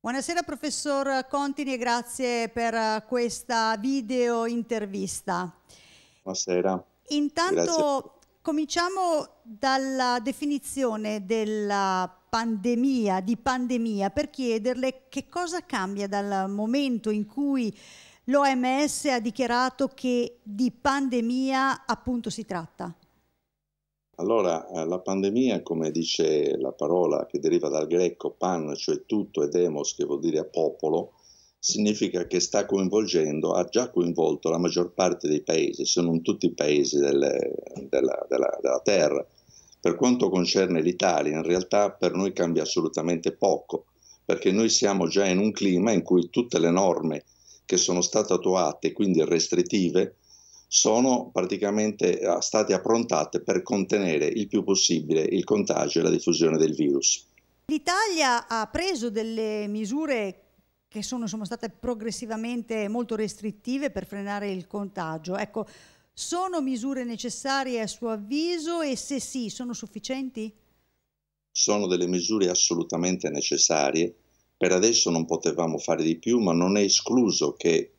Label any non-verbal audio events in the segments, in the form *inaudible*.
Buonasera professor Contini e grazie per questa video intervista. Buonasera. Intanto grazie. cominciamo dalla definizione della pandemia, di pandemia, per chiederle che cosa cambia dal momento in cui l'OMS ha dichiarato che di pandemia appunto si tratta. Allora, eh, la pandemia, come dice la parola che deriva dal greco pan, cioè tutto, e demos, che vuol dire popolo, significa che sta coinvolgendo, ha già coinvolto la maggior parte dei paesi, se non tutti i paesi delle, della, della, della Terra. Per quanto concerne l'Italia, in realtà per noi cambia assolutamente poco, perché noi siamo già in un clima in cui tutte le norme che sono state attuate, quindi restrittive, sono praticamente eh, state approntate per contenere il più possibile il contagio e la diffusione del virus. L'Italia ha preso delle misure che sono, sono, state progressivamente molto restrittive per frenare il contagio. Ecco, sono misure necessarie a suo avviso e se sì, sono sufficienti? Sono delle misure assolutamente necessarie. Per adesso non potevamo fare di più, ma non è escluso che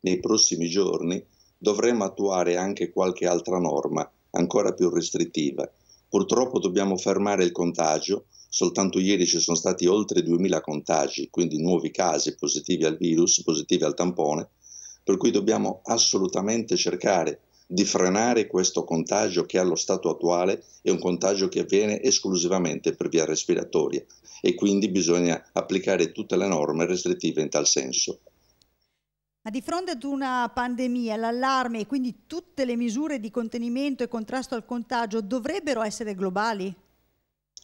nei prossimi giorni dovremmo attuare anche qualche altra norma, ancora più restrittiva. Purtroppo dobbiamo fermare il contagio, soltanto ieri ci sono stati oltre 2.000 contagi, quindi nuovi casi positivi al virus, positivi al tampone, per cui dobbiamo assolutamente cercare di frenare questo contagio che allo stato attuale è un contagio che avviene esclusivamente per via respiratoria e quindi bisogna applicare tutte le norme restrittive in tal senso. Ma di fronte ad una pandemia, l'allarme e quindi tutte le misure di contenimento e contrasto al contagio dovrebbero essere globali?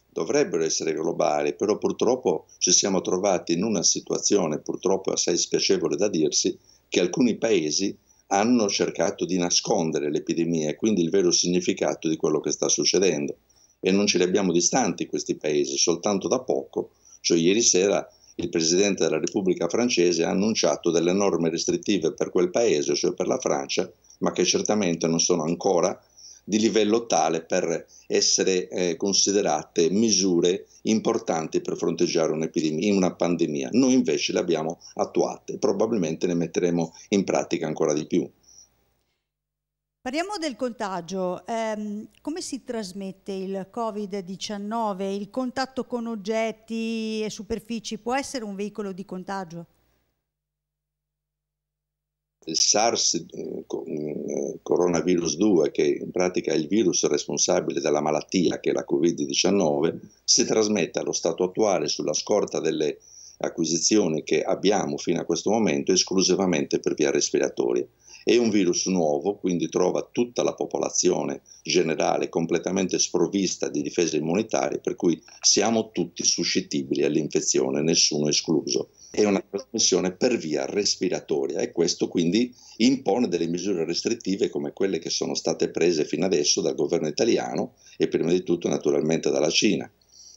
Dovrebbero essere globali, però purtroppo ci siamo trovati in una situazione, purtroppo assai spiacevole da dirsi, che alcuni paesi hanno cercato di nascondere l'epidemia e quindi il vero significato di quello che sta succedendo. E non ce li abbiamo distanti questi paesi, soltanto da poco, cioè ieri sera il Presidente della Repubblica francese ha annunciato delle norme restrittive per quel paese, cioè per la Francia, ma che certamente non sono ancora di livello tale per essere eh, considerate misure importanti per fronteggiare un'epidemia, una pandemia. Noi invece le abbiamo attuate, probabilmente le metteremo in pratica ancora di più. Parliamo del contagio. Eh, come si trasmette il Covid-19? Il contatto con oggetti e superfici può essere un veicolo di contagio? Il SARS eh, eh coronavirus 2, che in pratica è il virus responsabile della malattia che è la Covid-19, si trasmette allo stato attuale sulla scorta delle acquisizioni che abbiamo fino a questo momento esclusivamente per via respiratoria è un virus nuovo, quindi trova tutta la popolazione generale completamente sprovvista di difese immunitarie, per cui siamo tutti suscettibili all'infezione, nessuno escluso. È una trasmissione per via respiratoria e questo quindi impone delle misure restrittive come quelle che sono state prese fino adesso dal governo italiano e prima di tutto naturalmente dalla Cina.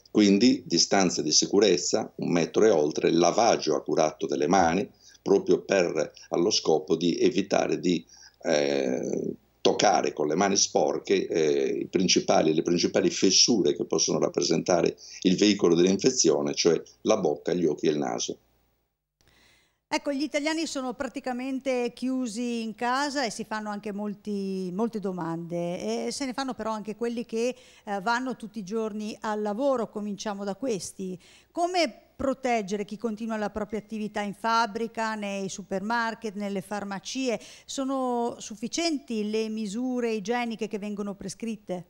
Quindi distanze di sicurezza, un metro e oltre, lavaggio accurato delle mani, proprio per, allo scopo di evitare di eh, toccare con le mani sporche eh, principali, le principali fessure che possono rappresentare il veicolo dell'infezione, cioè la bocca, gli occhi e il naso. Ecco, gli italiani sono praticamente chiusi in casa e si fanno anche molti, molte domande e se ne fanno però anche quelli che eh, vanno tutti i giorni al lavoro, cominciamo da questi. Come proteggere chi continua la propria attività in fabbrica, nei supermarket, nelle farmacie? Sono sufficienti le misure igieniche che vengono prescritte?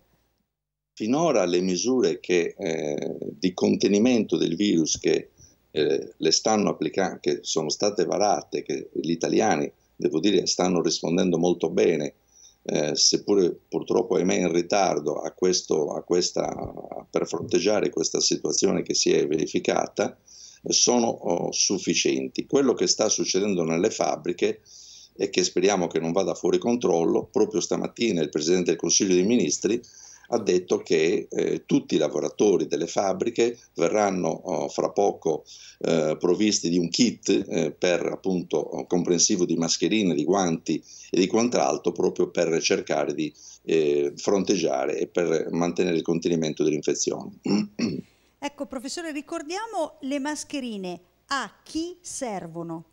Finora le misure che, eh, di contenimento del virus che, eh, che sono state varate, che gli italiani, devo dire, stanno rispondendo molto bene, eh, seppure purtroppo ahimè in ritardo a questo, a questa, per fronteggiare questa situazione che si è verificata, eh, sono oh, sufficienti. Quello che sta succedendo nelle fabbriche e che speriamo che non vada fuori controllo, proprio stamattina il Presidente del Consiglio dei Ministri ha detto che eh, tutti i lavoratori delle fabbriche verranno oh, fra poco eh, provvisti di un kit eh, per appunto oh, comprensivo di mascherine, di guanti e di quant'altro proprio per cercare di eh, fronteggiare e per mantenere il contenimento dell'infezione. *clears throat* ecco professore, ricordiamo le mascherine a chi servono?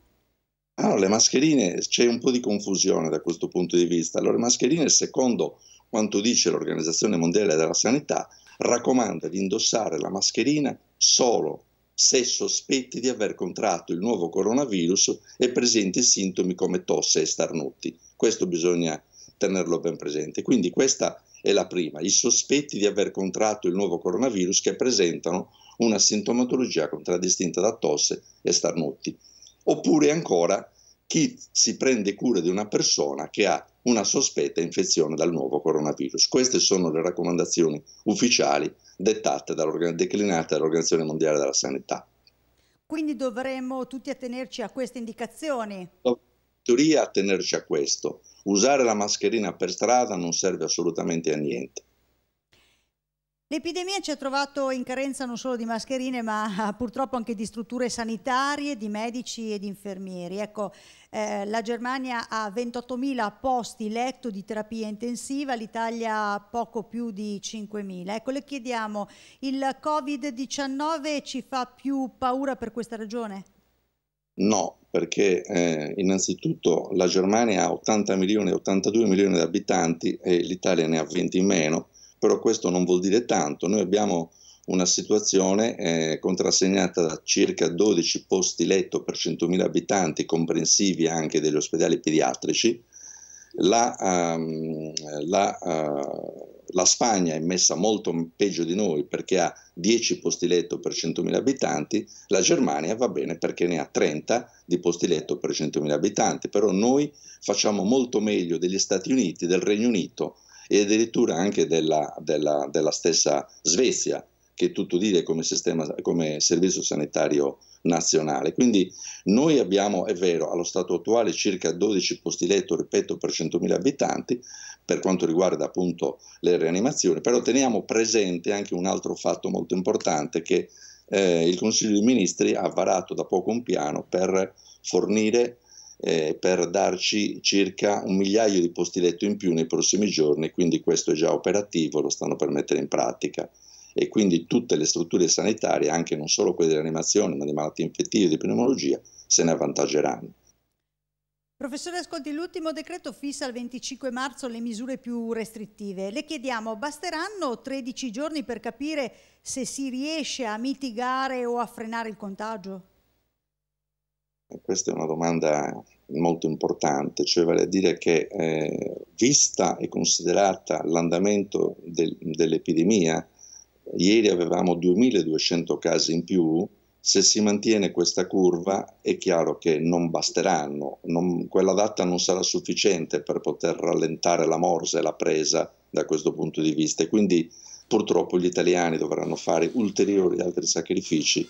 Allora, le mascherine, c'è un po' di confusione da questo punto di vista. Allora, le mascherine, secondo quanto dice l'Organizzazione Mondiale della Sanità, raccomanda di indossare la mascherina solo se sospetti di aver contratto il nuovo coronavirus e presenti sintomi come tosse e starnuti. Questo bisogna tenerlo ben presente. Quindi questa è la prima, i sospetti di aver contratto il nuovo coronavirus che presentano una sintomatologia contraddistinta da tosse e starnuti oppure ancora chi si prende cura di una persona che ha una sospetta infezione dal nuovo coronavirus. Queste sono le raccomandazioni ufficiali dettate declinate dall'Organizzazione Mondiale della Sanità. Quindi dovremmo tutti attenerci a queste indicazioni? In teoria attenerci a questo. Usare la mascherina per strada non serve assolutamente a niente. L'epidemia ci ha trovato in carenza non solo di mascherine, ma eh, purtroppo anche di strutture sanitarie, di medici e di infermieri. Ecco, eh, la Germania ha 28.000 posti letto di terapia intensiva, l'Italia poco più di 5.000. Ecco, le chiediamo, il Covid-19 ci fa più paura per questa ragione? No, perché eh, innanzitutto la Germania ha 80 milioni, e 82 milioni di abitanti e l'Italia ne ha 20 in meno però questo non vuol dire tanto. Noi abbiamo una situazione eh, contrassegnata da circa 12 posti letto per 100.000 abitanti, comprensivi anche degli ospedali pediatrici. La, um, la, uh, la Spagna è messa molto peggio di noi perché ha 10 posti letto per 100.000 abitanti, la Germania va bene perché ne ha 30 di posti letto per 100.000 abitanti, però noi facciamo molto meglio degli Stati Uniti, del Regno Unito, e addirittura anche della, della, della stessa Svezia, che è tutto dire come, sistema, come servizio sanitario nazionale. Quindi noi abbiamo, è vero, allo stato attuale circa 12 posti letto, ripeto, per 100.000 abitanti, per quanto riguarda appunto le rianimazioni, però teniamo presente anche un altro fatto molto importante che eh, il Consiglio dei Ministri ha varato da poco un piano per fornire eh, per darci circa un migliaio di posti letto in più nei prossimi giorni, quindi questo è già operativo, lo stanno per mettere in pratica e quindi tutte le strutture sanitarie, anche non solo quelle di animazione, ma di malattie infettive e di pneumologia, se ne avvantaggeranno. Professore Ascolti, l'ultimo decreto fissa il 25 marzo le misure più restrittive. Le chiediamo, basteranno 13 giorni per capire se si riesce a mitigare o a frenare il contagio? Questa è una domanda molto importante, cioè vale a dire che eh, vista e considerata l'andamento del, dell'epidemia, ieri avevamo 2200 casi in più, se si mantiene questa curva è chiaro che non basteranno, non, quella data non sarà sufficiente per poter rallentare la morsa e la presa da questo punto di vista. E Quindi purtroppo gli italiani dovranno fare ulteriori altri sacrifici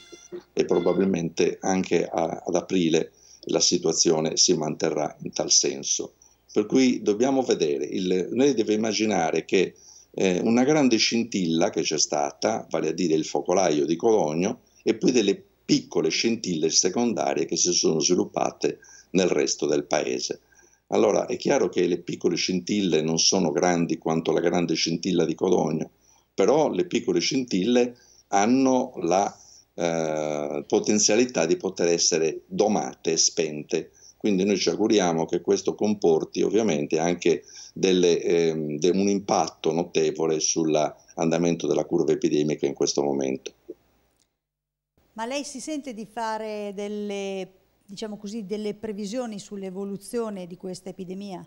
e probabilmente anche a, ad aprile la situazione si manterrà in tal senso. Per cui dobbiamo vedere, il, noi deve immaginare che eh, una grande scintilla che c'è stata, vale a dire il focolaio di Cologno, e poi delle piccole scintille secondarie che si sono sviluppate nel resto del paese. Allora è chiaro che le piccole scintille non sono grandi quanto la grande scintilla di Cologno, però le piccole scintille hanno la eh, potenzialità di poter essere domate, spente. Quindi noi ci auguriamo che questo comporti ovviamente anche delle, eh, de un impatto notevole sull'andamento della curva epidemica in questo momento. Ma lei si sente di fare delle, diciamo così, delle previsioni sull'evoluzione di questa epidemia?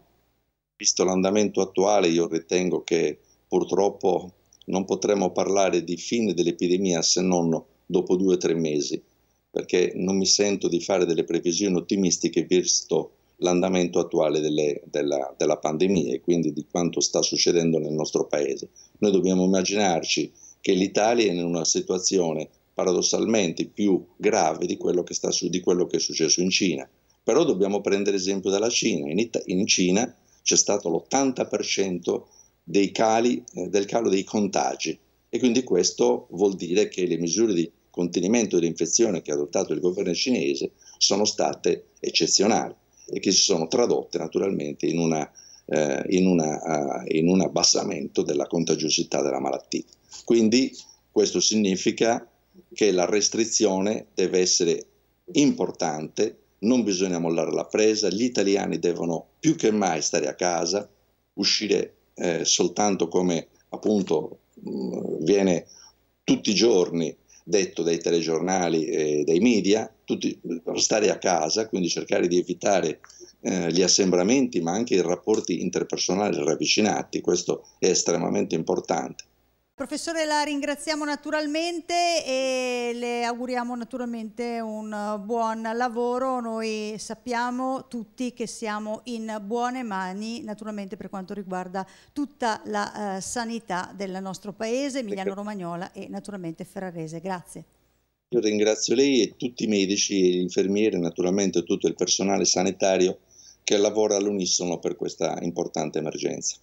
Visto l'andamento attuale io ritengo che purtroppo non potremo parlare di fine dell'epidemia se non dopo due o tre mesi, perché non mi sento di fare delle previsioni ottimistiche visto l'andamento attuale delle, della, della pandemia e quindi di quanto sta succedendo nel nostro paese. Noi dobbiamo immaginarci che l'Italia è in una situazione paradossalmente più grave di quello che, sta su, di quello che è successo in Cina. Però dobbiamo prendere esempio dalla Cina. In, It- in Cina c'è stato l'80% cali, eh, del calo dei contagi e quindi questo vuol dire che le misure di contenimento dell'infezione che ha adottato il governo cinese sono state eccezionali e che si sono tradotte naturalmente in, una, eh, in, una, eh, in un abbassamento della contagiosità della malattia. Quindi questo significa che la restrizione deve essere importante, non bisogna mollare la presa, gli italiani devono più che mai stare a casa, uscire eh, soltanto come appunto mh, viene tutti i giorni detto dai telegiornali e dai media, tutti, stare a casa, quindi cercare di evitare eh, gli assembramenti ma anche i rapporti interpersonali ravvicinati, questo è estremamente importante. Professore, la ringraziamo naturalmente e le auguriamo naturalmente un buon lavoro. Noi sappiamo tutti che siamo in buone mani, naturalmente per quanto riguarda tutta la eh, sanità del nostro paese, ecco. Emiliano Romagnola e naturalmente Ferrarese. Grazie. Io ringrazio lei e tutti i medici, gli infermieri, naturalmente tutto il personale sanitario che lavora all'unisono per questa importante emergenza.